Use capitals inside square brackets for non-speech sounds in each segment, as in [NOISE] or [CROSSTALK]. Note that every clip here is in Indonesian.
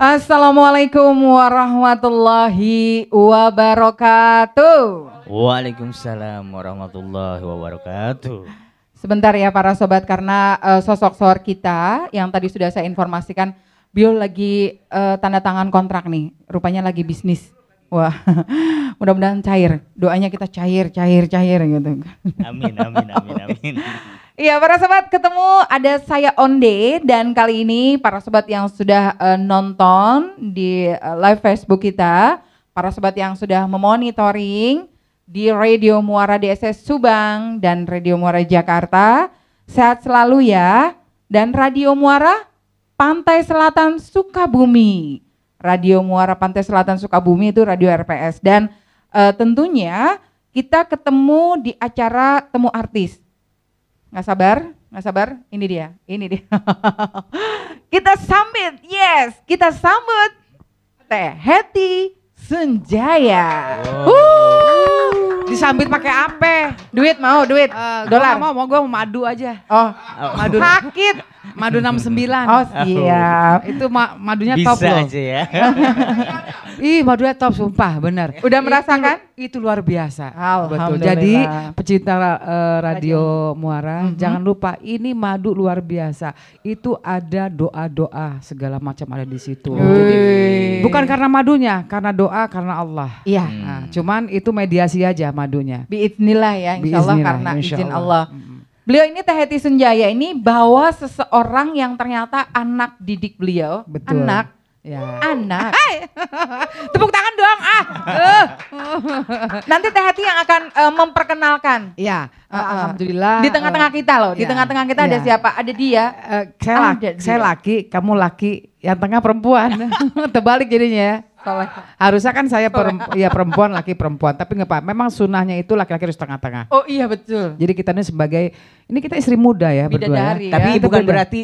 Assalamualaikum warahmatullahi wabarakatuh. Waalaikumsalam warahmatullahi wabarakatuh. Sebentar ya para sobat karena uh, sosok sor kita yang tadi sudah saya informasikan beliau lagi uh, tanda tangan kontrak nih. Rupanya lagi bisnis. Wah, [LAUGHS] mudah-mudahan cair. Doanya kita cair, cair, cair gitu. Amin, amin, amin, amin. Iya para sobat ketemu ada saya Onde dan kali ini para sobat yang sudah uh, nonton di uh, live Facebook kita, para sobat yang sudah memonitoring di Radio Muara DSS Subang dan Radio Muara Jakarta, sehat selalu ya. Dan Radio Muara Pantai Selatan Sukabumi. Radio Muara Pantai Selatan Sukabumi itu radio RPS dan uh, tentunya kita ketemu di acara temu artis Nggak sabar? Nggak sabar? Ini dia, ini dia. [LAUGHS] kita sambut, yes, kita sambut Teh Hati Sunjaya. Oh. Wow. disambit pakai apa? Duit mau, duit. Uh, Dolar. Mau, mau gue mau madu aja. Oh, madu. Sakit. Madu 69. Oh iya Itu ma madunya Bisa top loh. Bisa aja ya. [LAUGHS] Ih madunya top sumpah bener. Udah merasakan? Itu, itu luar biasa. Betul. Jadi pecinta uh, radio, radio Muara mm -hmm. jangan lupa ini madu luar biasa. Itu ada doa-doa segala macam ada di situ. Jadi bukan karena madunya, karena doa karena Allah. Iya. Nah, cuman itu mediasi aja madunya. Biidnillah ya insyaallah karena insya Allah. izin Allah. Hmm. Beliau ini Teh Sunjaya ini bawa seseorang yang ternyata anak didik beliau, Betul. anak Ya. Anak. Hai. [LAUGHS] Tepuk tangan dong. Ah. Uh. Nanti Teh yang akan uh, memperkenalkan. ya, Uh, Alhamdulillah. Di tengah-tengah kita loh. Di iya. tengah-tengah kita ya. ada iya. siapa? Ada dia. Uh, saya, ada laki, dia. saya laki, kamu laki. Yang tengah perempuan. [LAUGHS] Terbalik jadinya harusnya kan saya perempuan, ya perempuan laki perempuan tapi nggak apa memang sunahnya itu laki-laki harus tengah-tengah oh iya betul jadi kita ini sebagai ini kita istri muda ya Bidadari berdua ya. ya. tapi ya. bukan berarti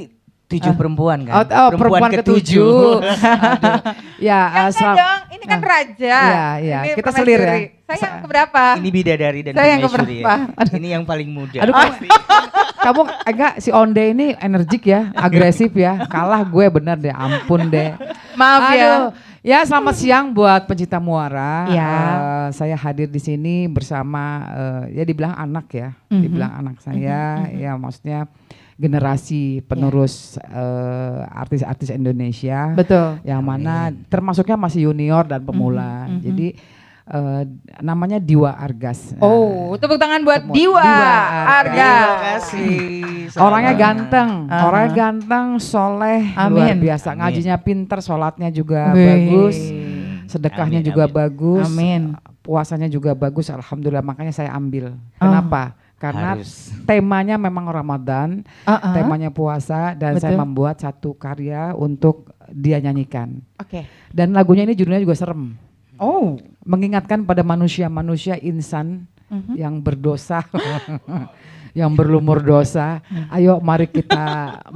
tujuh uh, perempuan kan oh, oh perempuan, perempuan ketujuh [LAUGHS] ya dong ini kan uh, raja ya ya ini kita selir ya saya yang keberapa ini bidadari dan saya yang ya. keberapa ya. ini yang paling muda aduh oh. kamu agak [LAUGHS] si Onde ini energik ya agresif ya kalah gue bener deh ampun deh maaf ya. aduh. ya Ya, selamat siang buat pencinta Muara. Ya. Uh, saya hadir di sini bersama uh, ya dibilang anak ya, mm-hmm. dibilang anak saya, mm-hmm. ya maksudnya generasi penerus yeah. uh, artis-artis Indonesia. Betul. Yang mana termasuknya masih junior dan pemula. Mm-hmm. Jadi Eh, namanya Diwa Argas. Oh, tepuk tangan buat Temu, Diwa, Diwa Argas. Terima kasih. [LAUGHS] Orangnya ganteng, uh -huh. orangnya ganteng, soleh, Amin. luar biasa. Amin. Ngajinya pinter, sholatnya juga Wee. bagus, sedekahnya Amin. juga Amin. bagus. Amin. Puasanya juga bagus, alhamdulillah. Makanya saya ambil. Kenapa? Oh. karena Harus. temanya memang Ramadan, uh -uh. temanya puasa dan Betul. saya membuat satu karya untuk dia nyanyikan. Oke. Okay. Dan lagunya ini judulnya juga serem. Oh, mengingatkan pada manusia-manusia insan mm-hmm. yang berdosa, [LAUGHS] yang berlumur dosa. Mm-hmm. Ayo, mari kita,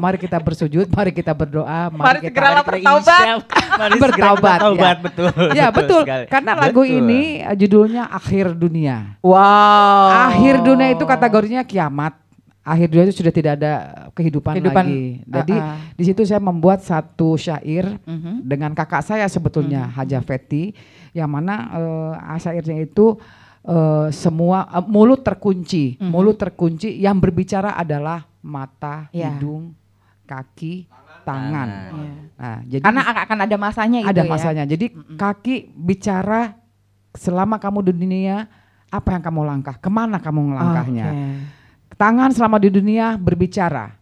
mari kita bersujud, mari kita berdoa, mari, mari kita segeralah bertaubat, [LAUGHS] mari bertaubat, bertaubat ya. betul. Ya betul, betul karena nah, lagu betul. ini judulnya Akhir Dunia. Wow. Akhir dunia itu kategorinya kiamat akhir dunia itu sudah tidak ada kehidupan, kehidupan lagi. Jadi uh, uh. di situ saya membuat satu syair uh-huh. dengan kakak saya sebetulnya uh-huh. Haja Feti yang mana uh, syairnya itu uh, semua uh, mulut terkunci, uh-huh. mulut terkunci yang berbicara adalah mata, yeah. hidung, kaki, tangan. Yeah. Nah, jadi karena akan ada masanya itu. Ada ya. masanya. Ya? Jadi uh-huh. kaki bicara selama kamu di dunia apa yang kamu langkah, kemana kamu melangkahnya. Tangan selama di dunia berbicara.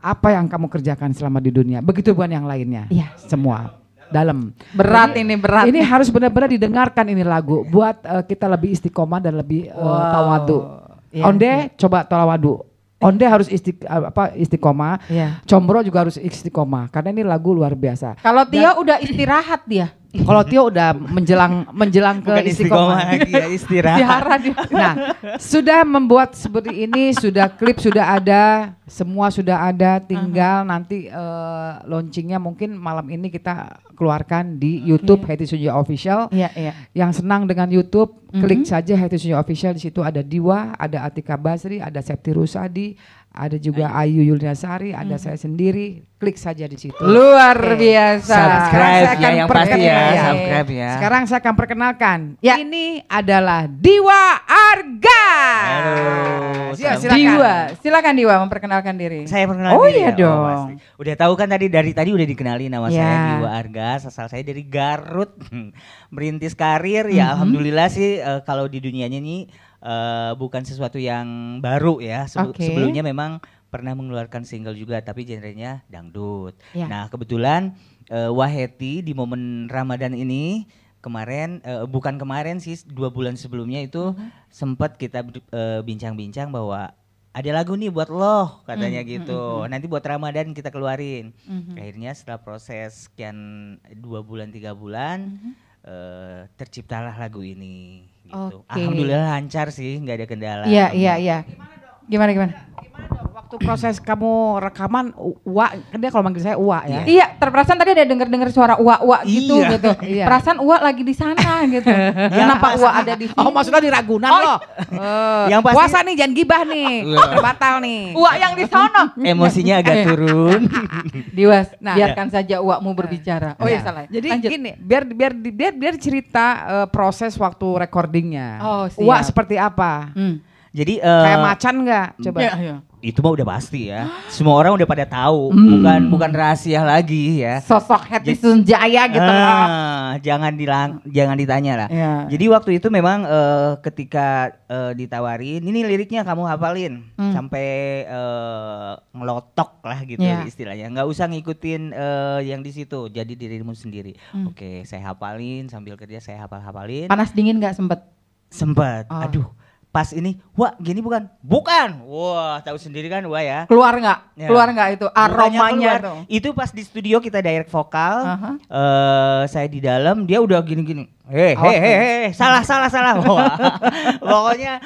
Apa yang kamu kerjakan selama di dunia? Begitu bukan yang lainnya. Iya. Semua dalam. Berat ini, ini berat. Ini harus benar-benar didengarkan ini lagu buat uh, kita lebih istiqomah dan lebih uh, wow. tawadu. Yeah. Onde yeah. coba tawadu. Onde harus isti, eh, apa istiqomah. Yeah. Combro juga harus istiqomah karena ini lagu luar biasa. Kalau Tia udah istirahat dia kalau Tio udah menjelang menjelang ke istiqomah, ya, istirahat. Nah, sudah membuat seperti ini, sudah klip sudah ada, semua sudah ada, tinggal uh -huh. nanti uh, launchingnya mungkin malam ini kita keluarkan di okay. YouTube Hati Suja Official. Iya, iya. Yang senang dengan YouTube, klik mm -hmm. saja Hati Suja Official di situ ada Diwa, ada Atika Basri, ada Septi Rusadi, ada juga Ayu, Ayu Yuliasari, ada hmm. saya sendiri. Klik saja di situ. Luar okay. biasa. Subscribe ya yang pasti ya, ya. Subscribe ya. Sekarang saya akan perkenalkan. Ya. Ini adalah Diwa Arga. Halo. Ya, silakan. Diwa, silakan Diwa memperkenalkan diri. Saya perkenalkan Oh iya ya. Oh, dong. Oh, udah tahu kan tadi dari tadi udah dikenali nama ya. saya Diwa Arga, asal saya dari Garut. [LAUGHS] Merintis karir ya mm -hmm. alhamdulillah sih uh, kalau di dunianya nih uh, bukan sesuatu yang baru ya. Se okay. Sebelumnya memang pernah mengeluarkan single juga tapi genrenya dangdut. Yeah. Nah, kebetulan uh, Waheti di momen Ramadan ini kemarin uh, bukan kemarin sih dua bulan sebelumnya itu -hmm. sempat kita bincang-bincang uh, bahwa ada lagu nih buat lo katanya mhm, gitu mm -hmm. nanti buat Ramadan kita keluarin mm -hmm. akhirnya setelah proses sekian dua bulan tiga bulan mhm uh, terciptalah lagu ini gitu. Okay. Alhamdulillah lancar sih, nggak ada kendala. Iya, iya, iya. Gimana gimana? waktu proses kamu rekaman Uwa, kan dia kalau manggil saya Uwa ya. Iya, iya terperasan tadi ada denger-dengar suara Uwa-uwa gitu iya. gitu. [LAUGHS] Iya. Perasaan Uwa lagi di sana gitu. [LAUGHS] Ya, Kenapa Uwa ada di oh, sini? Oh, maksudnya di Ragunan oh. loh. Uh, yang pasti puasa nih jangan gibah nih. Batal nih. Uwa yang di sono. [LAUGHS] Emosinya agak iya. turun. Diwas, nah, biarkan ya. saja uakmu berbicara. Oh iya, iya salah. Ya. Jadi Lanjut. gini, biar biar biar biar cerita uh, proses waktu recordingnya. Oh, Uwa seperti apa? Hmm. Jadi uh, kayak macan nggak? Coba. Ya, ya itu mah udah pasti ya. [GASPS] Semua orang udah pada tahu, hmm. bukan bukan rahasia lagi ya. Sosok Happy Sunjaya gitu ah, Jangan dilang, jangan ditanya lah. Yeah. Jadi waktu itu memang uh, ketika uh, ditawarin, ini liriknya kamu hafalin hmm. sampai uh, ngelotok lah gitu yeah. istilahnya. Nggak usah ngikutin uh, yang di situ, jadi dirimu sendiri. Hmm. Oke, okay, saya hafalin sambil kerja saya hafal-hafalin. Panas dingin nggak sempet? Sempet. Oh. Aduh pas ini wah gini bukan bukan wah tahu sendiri kan wah ya keluar nggak ya. keluar nggak itu aromanya keluar. itu pas di studio kita direct vokal uh -huh. uh, saya di dalam dia udah gini gini hehehe salah salah salah wah. [LAUGHS] pokoknya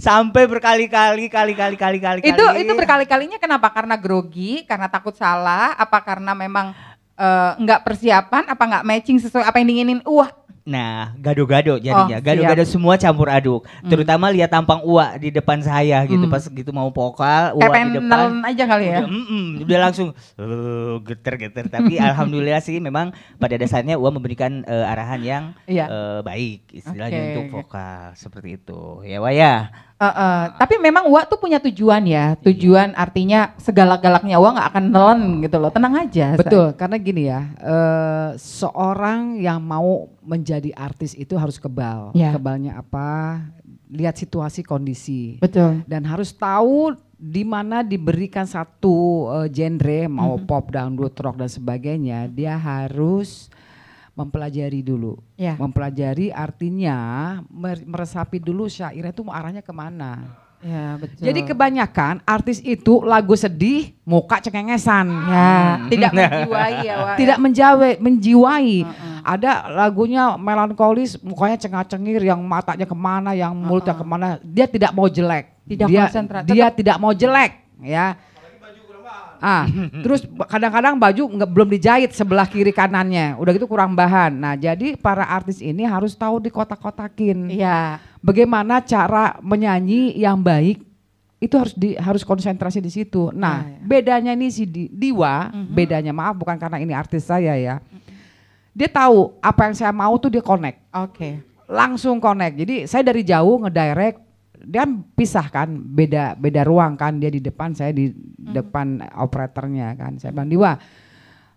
sampai berkali-kali kali kali kali kali itu kali. itu berkali-kalinya kenapa karena grogi karena takut salah apa karena memang eh, nggak uh, persiapan apa nggak matching sesuai apa yang diinginin wah Nah, gado-gado jadinya. gaduh gado oh, semua campur aduk. Hmm. Terutama lihat tampang Ua di depan saya gitu hmm. pas gitu mau vokal, Ua di depan. aja kali ya. Udah, mm -mm, udah langsung eh, geter-geter. Tapi [LAUGHS] alhamdulillah sih memang pada dasarnya Ua memberikan uh, arahan yang yeah. Iya. uh, baik istilahnya okay. untuk vokal seperti itu. Ya, Waya. ya uh, uh, tapi memang Ua tuh punya tujuan ya. Iya. Tujuan iya. artinya segala-galaknya Ua nggak akan nelen gitu loh. Tenang aja. Betul, saya. karena gini ya. Uh, seorang yang mau menjadi jadi artis itu harus kebal. Yeah. Kebalnya apa? Lihat situasi kondisi. Betul. Dan harus tahu di mana diberikan satu uh, genre mau mm -hmm. pop, dangdut, rock dan sebagainya, dia harus mempelajari dulu. Yeah. Mempelajari artinya meresapi dulu syairnya itu mau arahnya kemana. Ya, betul. Jadi kebanyakan artis itu lagu sedih, muka cengengesan. Ya, tidak [LAUGHS] menjiwai ya, Tidak ya? menjawe, menjiwai. Uh -uh. Ada lagunya melankolis, mukanya cengah cengir yang matanya kemana, yang mulutnya kemana. Dia tidak mau jelek. Tidak dia, konsentrasi. Dia tidak mau jelek, ya. Ah, terus kadang-kadang baju nggak belum dijahit sebelah kiri kanannya, udah gitu kurang bahan. Nah, jadi para artis ini harus tahu kotak kotakin Iya. Bagaimana cara menyanyi yang baik itu harus di harus konsentrasi di situ. Nah, ya, ya. bedanya ini si Diwa, uh mm-hmm. -huh. bedanya maaf bukan karena ini artis saya ya. Uh -huh dia tahu apa yang saya mau tuh dia connect. Oke. Okay. Langsung connect. Jadi saya dari jauh ngedirect dia kan pisah kan beda beda ruang kan dia di depan saya di hmm. depan operatornya kan saya bilang Diwa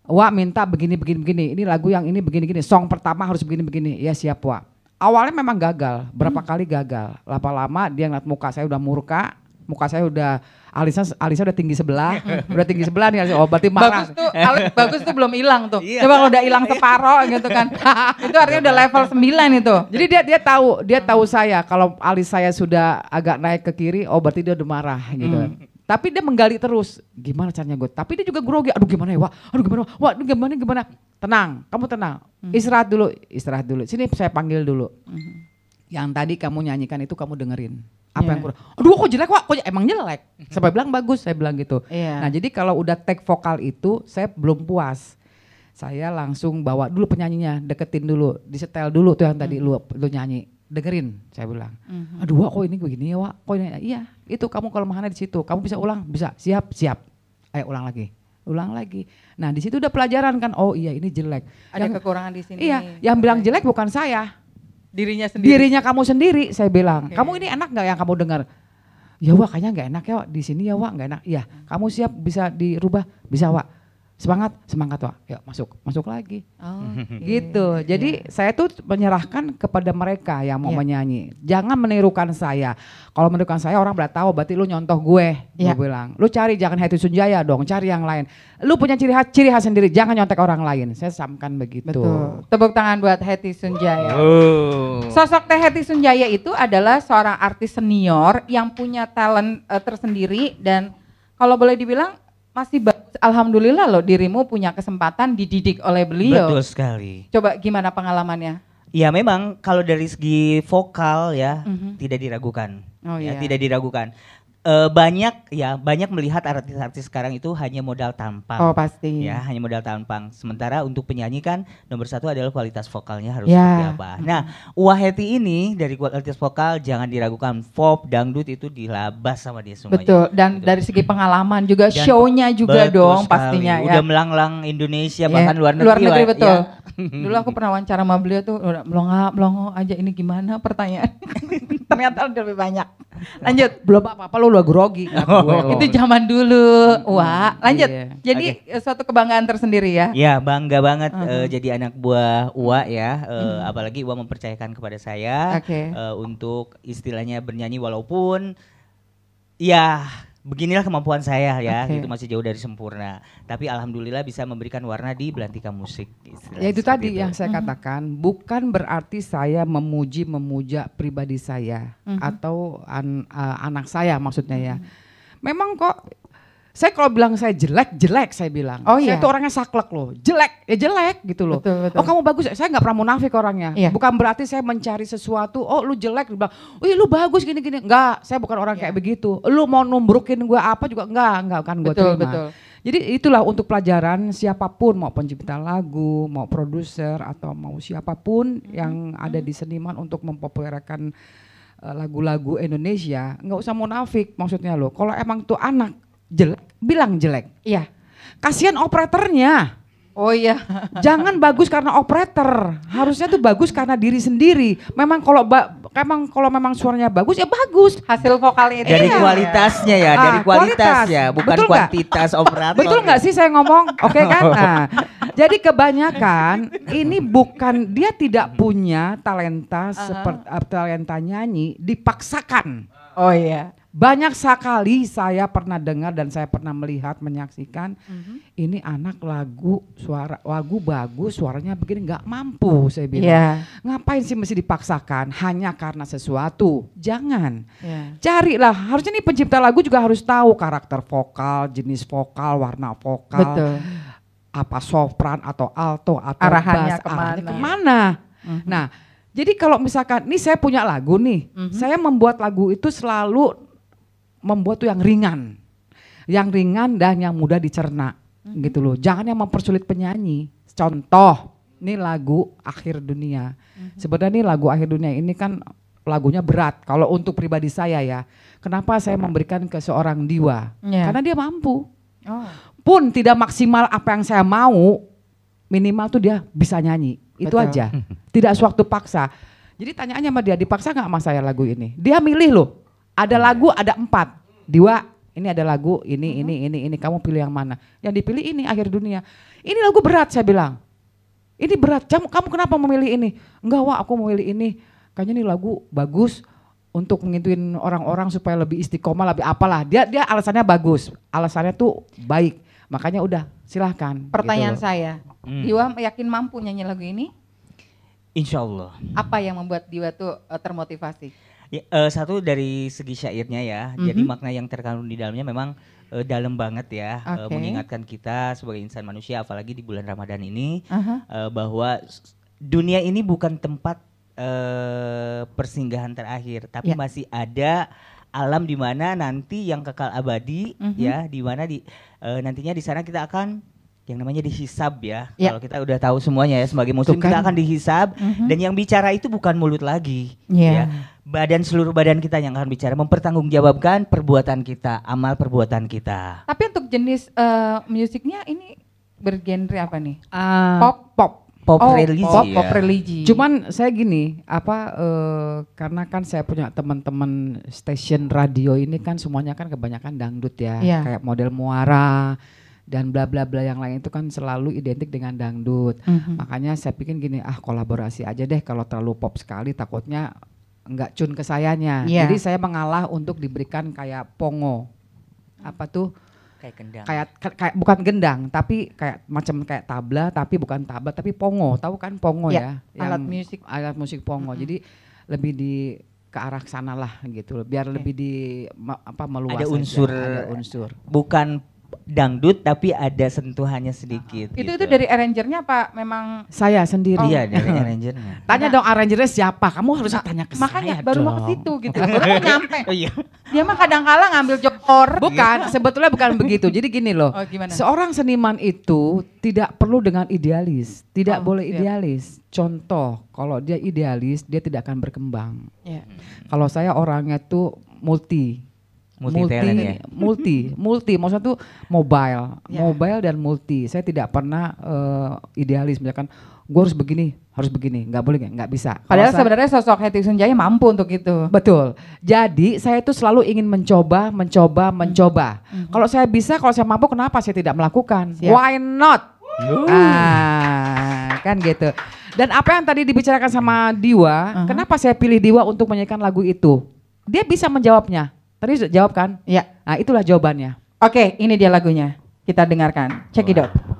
Wa minta begini begini begini ini lagu yang ini begini begini song pertama harus begini begini ya siap Wa awalnya memang gagal berapa hmm. kali gagal lama-lama dia ngeliat muka saya udah murka muka saya udah alisnya alisnya udah tinggi sebelah, [LAUGHS] udah tinggi sebelah nih Alisa. Oh, berarti marah. Bagus tuh, alis bagus tuh belum hilang tuh. Iya. Coba kalau udah hilang separo gitu kan. [LAUGHS] itu artinya udah level 9 itu. Jadi dia dia tahu, dia tahu saya kalau alis saya sudah agak naik ke kiri, oh berarti dia udah marah gitu. Hmm. Tapi dia menggali terus, gimana caranya gue. Tapi dia juga grogi, aduh gimana ya, wah, aduh gimana, wah, aduh gimana, gimana. Tenang, kamu tenang, hmm. istirahat dulu, istirahat dulu. Sini saya panggil dulu. Hmm. Yang tadi kamu nyanyikan itu kamu dengerin apa yeah. yang iya. kurang? Aduh kok jelek kok? kok emang jelek. Saya bilang bagus, saya bilang gitu. Yeah. Nah jadi kalau udah tag vokal itu saya belum puas. Saya langsung bawa dulu penyanyinya, deketin dulu, disetel dulu tuh yang tadi mm. lu lu nyanyi, dengerin saya bilang. Mm-hmm. Aduh kok ini begini ya kok ini iya itu kamu kalau mahannya di situ. Kamu bisa ulang, bisa siap siap. Ayo ulang lagi ulang lagi. Nah di situ udah pelajaran kan, oh iya ini jelek. Ada yang, kekurangan di sini. Iya, yang bilang jelek bukan saya, dirinya sendiri. Dirinya kamu sendiri, saya bilang. Okay. Kamu ini enak nggak yang kamu dengar? Ya wak, kayaknya nggak enak ya wak. Di sini ya wak nggak enak. Iya kamu siap bisa dirubah? Bisa wak semangat semangat pak Yuk, ya, masuk masuk lagi oh, [LAUGHS] gitu iya. jadi yeah. saya tuh menyerahkan kepada mereka yang mau yeah. menyanyi jangan menirukan saya kalau menirukan saya orang berat tahu berarti lu nyontoh gue yeah. gue iya. bilang lu cari jangan Hati Sunjaya dong cari yang lain lu punya ciri khas ciri khas sendiri jangan nyontek orang lain saya samkan begitu Betul. tepuk tangan buat Hati Sunjaya oh. sosok Teh Hati Sunjaya itu adalah seorang artis senior yang punya talent uh, tersendiri dan kalau boleh dibilang masih alhamdulillah loh dirimu punya kesempatan dididik oleh beliau. Betul sekali. Coba gimana pengalamannya? Ya memang kalau dari segi vokal ya mm-hmm. tidak diragukan. Oh, ya, iya. Tidak diragukan uh, banyak ya banyak melihat artis-artis sekarang itu hanya modal tampang. Oh pasti. Ya hanya modal tampang. Sementara untuk penyanyi kan nomor satu adalah kualitas vokalnya harus yeah. seperti apa. Nah Waheti ini dari kualitas vokal jangan diragukan pop dangdut itu dilabas sama dia semuanya. Betul dan gitu. dari segi pengalaman juga dan shownya juga betul dong sekali. pastinya. Ya. Udah ya. melanglang Indonesia yeah. bahkan luar negeri. Luar negeri betul. Ya. Dulu aku pernah wawancara sama beliau tuh melongo melongo aja ini gimana pertanyaan. [LAUGHS] Ternyata lebih banyak. Lanjut belum apa-apa lu udah grogi. [LAUGHS] Oh. Itu oh. zaman dulu. Hmm, Wah, hmm, lanjut. Iya. Jadi okay. Eh, suatu kebanggaan tersendiri ya. Iya, bangga banget uh -huh. uh, eh, jadi anak buah Uwa ya. Uh, hmm. apalagi Uwa mempercayakan kepada saya okay. uh, untuk istilahnya bernyanyi walaupun ya beginilah kemampuan saya ya okay. gitu masih jauh dari sempurna tapi alhamdulillah bisa memberikan warna di belantika musik ya itu tadi itu. yang saya katakan mm-hmm. bukan berarti saya memuji memuja pribadi saya mm-hmm. atau an, uh, anak saya maksudnya ya mm-hmm. memang kok saya kalau bilang saya jelek, jelek saya bilang. Oh iya. Saya itu orangnya saklek loh. Jelek, ya jelek gitu loh. Betul, betul. Oh kamu bagus, saya nggak pernah munafik orangnya. Iya. Bukan berarti saya mencari sesuatu, oh lu jelek, bilang, oh lu bagus gini-gini. Enggak, saya bukan orang iya. kayak begitu. Lu mau numbrukin gue apa juga enggak, enggak kan gue terima. Betul. Jadi itulah untuk pelajaran siapapun mau pencipta lagu, mau produser atau mau siapapun mm-hmm. yang ada di mm-hmm. seniman untuk mempopulerkan eh, lagu-lagu Indonesia, nggak usah munafik maksudnya loh. Kalau emang tuh anak jelek, bilang jelek. Iya. Kasihan operatornya. Oh iya. Jangan bagus karena operator. Harusnya tuh bagus karena diri sendiri. Memang kalau memang kalau memang suaranya bagus ya bagus. Hasil vokalnya itu. Dari iya. kualitasnya ya, ah, dari kualitas, kualitas ya, bukan Betul kuantitas operator. Betul nggak sih saya ngomong? Oke okay, kan? [LAUGHS] Nah, jadi kebanyakan ini bukan dia tidak punya talenta uh -huh. seperti uh, talenta nyanyi dipaksakan. Oh iya. Banyak sekali saya pernah dengar dan saya pernah melihat menyaksikan mm-hmm. ini anak lagu suara lagu bagus suaranya begini nggak mampu saya bilang. Yeah. Ngapain sih mesti dipaksakan hanya karena sesuatu? Jangan. Yeah. Carilah. Harusnya nih pencipta lagu juga harus tahu karakter vokal, jenis vokal, warna vokal. Betul. Apa sopran atau alto atau arahannya bass, kemana? Arahnya kemana? Mm-hmm. Nah, jadi kalau misalkan ini saya punya lagu nih, mm-hmm. saya membuat lagu itu selalu membuat tuh yang ringan. Yang ringan dan yang mudah dicerna hmm. gitu loh. Jangan yang mempersulit penyanyi. Contoh, ini lagu akhir dunia. Hmm. Sebenarnya ini lagu akhir dunia ini kan lagunya berat kalau untuk pribadi saya ya. Kenapa saya memberikan ke seorang diwa? Yeah. Karena dia mampu. Oh. Pun tidak maksimal apa yang saya mau, minimal tuh dia bisa nyanyi. Itu aja. [LAUGHS] Tidak sewaktu paksa. Jadi tanyaannya sama dia, dipaksa nggak sama saya lagu ini? Dia milih loh. Ada lagu ada empat. Dua ini ada lagu ini hmm. ini ini ini kamu pilih yang mana yang dipilih ini akhir dunia ini lagu berat saya bilang ini berat kamu kamu kenapa memilih ini enggak wah aku memilih ini kayaknya ini lagu bagus untuk mengintuin orang-orang supaya lebih istiqomah lebih apalah dia dia alasannya bagus alasannya tuh baik makanya udah silahkan gitu pertanyaan gitu saya hmm. Diwa yakin mampu nyanyi lagu ini Insya Allah. Apa yang membuat Diwa tuh eh, termotivasi? Ya, uh, satu dari segi syairnya ya. Mm -hmm. Jadi mhm. makna yang terkandung di dalamnya memang uh, dalam banget ya. Eh, okay. Uh, mengingatkan kita sebagai insan manusia apalagi di bulan Ramadan ini uh -huh. uh, bahwa dunia ini bukan tempat uh, persinggahan terakhir, tapi yeah. masih ada alam di mana nanti yang kekal abadi mm -hmm. ya, di mana di uh, nantinya di sana kita akan yang namanya dihisab ya. ya. Kalau kita udah tahu semuanya ya sebagai muslim kan. kita akan dihisab mm-hmm. dan yang bicara itu bukan mulut lagi yeah. ya. Badan seluruh badan kita yang akan bicara mempertanggungjawabkan perbuatan kita, amal perbuatan kita. Tapi untuk jenis uh, musiknya ini bergenre apa nih? Uh, pop pop pop oh, religi. Pop, ya. pop religi. Cuman saya gini, apa uh, karena kan saya punya teman-teman stasiun radio ini kan semuanya kan kebanyakan dangdut ya, yeah. kayak model Muara dan bla bla bla yang lain itu kan selalu identik dengan dangdut. Mm-hmm. Makanya saya pikir gini, ah kolaborasi aja deh kalau terlalu pop sekali takutnya enggak cun ke sayanya. Yeah. Jadi saya mengalah untuk diberikan kayak pongo. Apa tuh? kayak gendang kayak kayak bukan gendang tapi kayak macam kayak tabla tapi bukan tabla tapi pongo tahu kan pongo iya, ya, ya alat musik alat musik pongo mm -hmm. jadi lebih di ke arah sana lah gitu biar okay. lebih di apa meluas ada unsur ada unsur bukan dangdut tapi ada sentuhannya sedikit. Itu gitu. itu dari arrangernya apa memang saya sendiri. Oh. Iya dari oh. arrangernya. [LAUGHS] Tanya nah, dong arrangernya siapa? Kamu harus nah, tanya ke makanya, saya. Makanya baru dong. mau ke situ gitu. [LAUGHS] Baru mau nyampe. Oh, iya. Dia mah kadang kala ngambil jokor. Bukan, sebetulnya bukan begitu. Jadi gini loh. Oh, gimana? Seorang seniman itu tidak perlu dengan idealis, tidak oh, boleh iya. idealis. Contoh, kalau dia idealis, dia tidak akan berkembang. Yeah. Kalau saya orangnya tuh multi Ya? multi multi ya? multi, multi maksudnya tuh mobile, yeah. mobile dan multi. Saya tidak pernah uh, idealis misalkan gue harus begini, harus begini, nggak boleh nggak bisa. Padahal saya, sebenarnya sosok Hetty Sunjaya mampu untuk itu. Betul. Jadi saya itu selalu ingin mencoba, mencoba, hmm. mencoba. -hmm. Kalau saya bisa, kalau saya mampu, kenapa saya tidak melakukan? Siap. Why not? Uh. Ah, kan gitu. Dan apa yang tadi dibicarakan sama Diwa, uh -huh. kenapa saya pilih Diwa untuk menyanyikan lagu itu? Dia bisa menjawabnya Tadi sudah jawab kan? Iya. Nah, itulah jawabannya. Oke, ini dia lagunya. Kita dengarkan. Check it out.